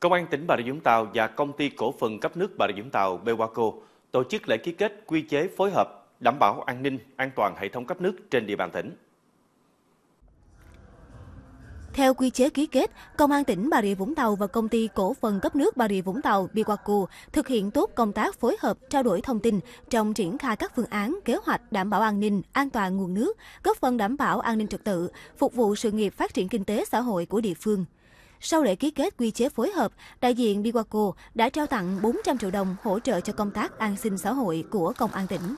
Công an tỉnh Bà Rịa Vũng Tàu và công ty cổ phần cấp nước Bà Rịa Vũng Tàu Bewaco tổ chức lễ ký kết quy chế phối hợp đảm bảo an ninh, an toàn hệ thống cấp nước trên địa bàn tỉnh. Theo quy chế ký kết, Công an tỉnh Bà Rịa Vũng Tàu và Công ty Cổ phần cấp nước Bà Rịa Vũng Tàu Biwaku thực hiện tốt công tác phối hợp, trao đổi thông tin trong triển khai các phương án, kế hoạch đảm bảo an ninh, an toàn nguồn nước, góp phần đảm bảo an ninh trật tự, phục vụ sự nghiệp phát triển kinh tế xã hội của địa phương. Sau lễ ký kết quy chế phối hợp, đại diện Biwako đã trao tặng 400 triệu đồng hỗ trợ cho công tác an sinh xã hội của Công an tỉnh.